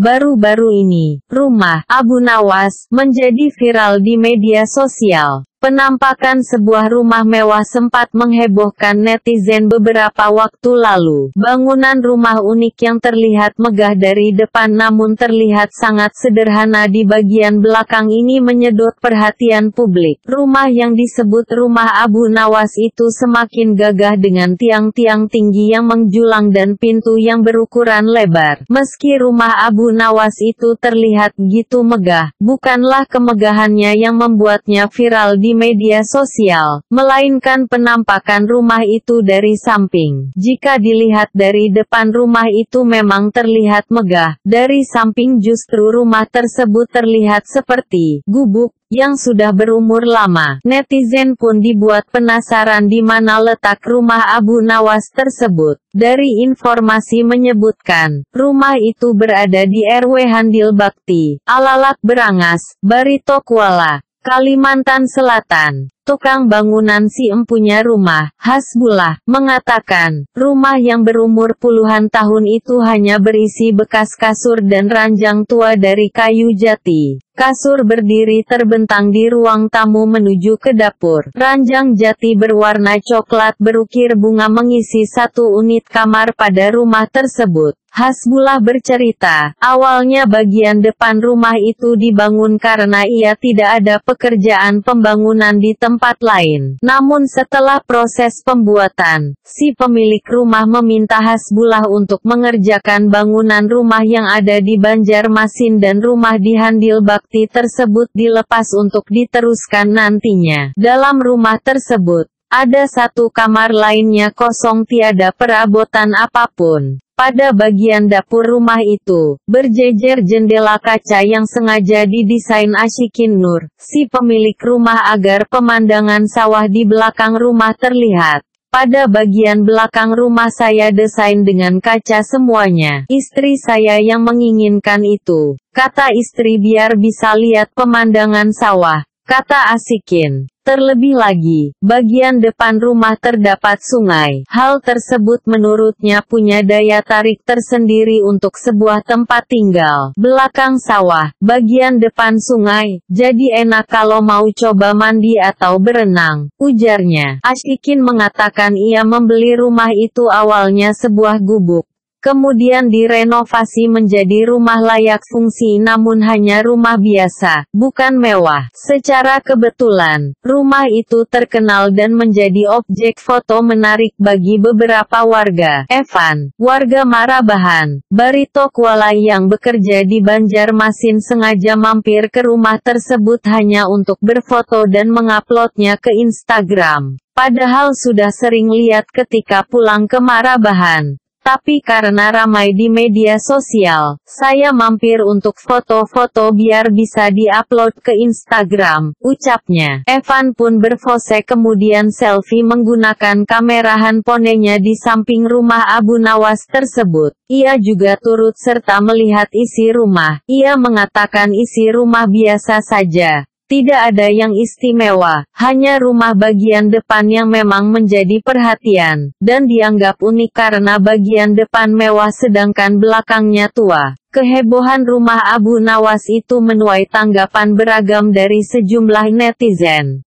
Baru-baru ini, rumah Abu Nawas menjadi viral di media sosial. Penampakan sebuah rumah mewah sempat menghebohkan netizen beberapa waktu lalu. Bangunan rumah unik yang terlihat megah dari depan namun terlihat sangat sederhana di bagian belakang ini menyedot perhatian publik. Rumah yang disebut rumah Abu Nawas itu semakin gagah dengan tiang-tiang tinggi yang menjulang dan pintu yang berukuran lebar. Meski rumah Abu Nawas itu terlihat gitu megah, bukanlah kemegahannya yang membuatnya viral di di media sosial, melainkan penampakan rumah itu dari samping. Jika dilihat dari depan rumah itu memang terlihat megah, dari samping justru rumah tersebut terlihat seperti gubuk yang sudah berumur lama. Netizen pun dibuat penasaran di mana letak rumah Abu Nawas tersebut. Dari informasi menyebutkan, rumah itu berada di RW Handil Bakti, Alalat Berangas, Barito Kuala, Kalimantan Selatan, tukang bangunan si empunya rumah, Hasbullah, mengatakan, rumah yang berumur puluhan tahun itu hanya berisi bekas kasur dan ranjang tua dari kayu jati. Kasur berdiri terbentang di ruang tamu menuju ke dapur. Ranjang jati berwarna coklat berukir bunga mengisi satu unit kamar pada rumah tersebut. Hasbullah bercerita, awalnya bagian depan rumah itu dibangun karena ia tidak ada pekerjaan pembangunan di tempat lain. Namun setelah proses pembuatan, si pemilik rumah meminta Hasbullah untuk mengerjakan bangunan rumah yang ada di Banjarmasin dan rumah di Handil Bakti tersebut dilepas untuk diteruskan nantinya. Dalam rumah tersebut, ada satu kamar lainnya kosong tiada perabotan apapun. Pada bagian dapur rumah itu, berjejer jendela kaca yang sengaja didesain Asyikin Nur, si pemilik rumah agar pemandangan sawah di belakang rumah terlihat. Pada bagian belakang rumah saya desain dengan kaca semuanya. Istri saya yang menginginkan itu, kata istri biar bisa lihat pemandangan sawah kata Asikin. Terlebih lagi, bagian depan rumah terdapat sungai. Hal tersebut menurutnya punya daya tarik tersendiri untuk sebuah tempat tinggal. Belakang sawah, bagian depan sungai, jadi enak kalau mau coba mandi atau berenang, ujarnya. Asikin mengatakan ia membeli rumah itu awalnya sebuah gubuk. Kemudian direnovasi menjadi rumah layak fungsi namun hanya rumah biasa, bukan mewah. Secara kebetulan, rumah itu terkenal dan menjadi objek foto menarik bagi beberapa warga. Evan, warga Marabahan, Barito Kuala yang bekerja di Banjarmasin sengaja mampir ke rumah tersebut hanya untuk berfoto dan menguploadnya ke Instagram. Padahal sudah sering lihat ketika pulang ke Marabahan, tapi karena ramai di media sosial, saya mampir untuk foto-foto biar bisa diupload ke Instagram, ucapnya. Evan pun berpose kemudian selfie menggunakan kamera handphonenya di samping rumah Abu Nawas tersebut. Ia juga turut serta melihat isi rumah. Ia mengatakan isi rumah biasa saja. Tidak ada yang istimewa, hanya rumah bagian depan yang memang menjadi perhatian, dan dianggap unik karena bagian depan mewah sedangkan belakangnya tua. Kehebohan rumah Abu Nawas itu menuai tanggapan beragam dari sejumlah netizen.